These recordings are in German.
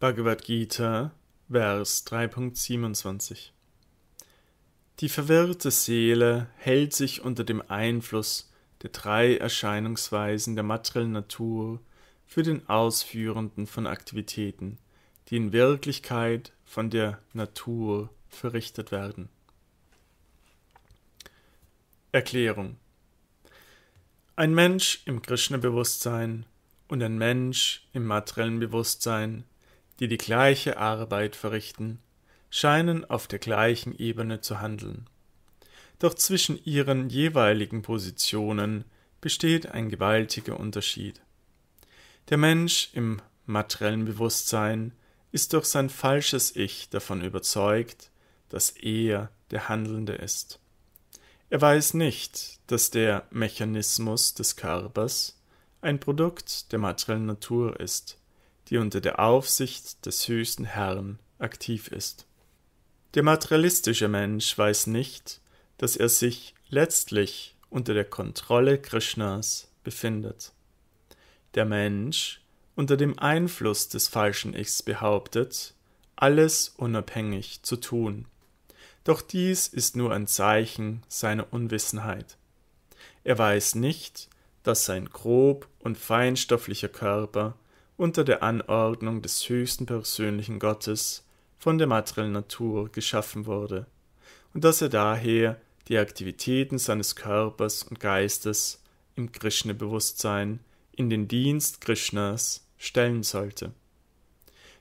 Bhagavad Gita, Vers 3.27 Die verwirrte Seele hält sich unter dem Einfluss der drei Erscheinungsweisen der materiellen Natur für den Ausführenden von Aktivitäten, die in Wirklichkeit von der Natur verrichtet werden. Erklärung Ein Mensch im Krishna-Bewusstsein und ein Mensch im materiellen Bewusstsein die die gleiche Arbeit verrichten, scheinen auf der gleichen Ebene zu handeln. Doch zwischen ihren jeweiligen Positionen besteht ein gewaltiger Unterschied. Der Mensch im materiellen Bewusstsein ist durch sein falsches Ich davon überzeugt, dass er der Handelnde ist. Er weiß nicht, dass der Mechanismus des Körpers ein Produkt der materiellen Natur ist, die unter der Aufsicht des höchsten Herrn aktiv ist. Der materialistische Mensch weiß nicht, dass er sich letztlich unter der Kontrolle Krishnas befindet. Der Mensch unter dem Einfluss des falschen Ichs behauptet, alles unabhängig zu tun. Doch dies ist nur ein Zeichen seiner Unwissenheit. Er weiß nicht, dass sein grob und feinstofflicher Körper unter der Anordnung des höchsten persönlichen Gottes von der materiellen Natur geschaffen wurde und dass er daher die Aktivitäten seines Körpers und Geistes im Krishna-Bewusstsein in den Dienst Krishnas stellen sollte.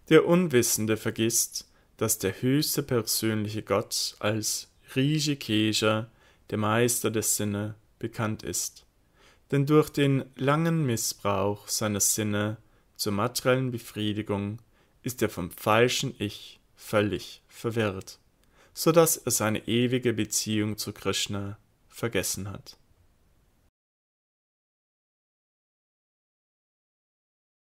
Der Unwissende vergisst, dass der höchste persönliche Gott als Rishikesha, der Meister der Sinne, bekannt ist. Denn durch den langen Missbrauch seiner Sinne zur materiellen Befriedigung ist er vom falschen Ich völlig verwirrt, so dass er seine ewige Beziehung zu Krishna vergessen hat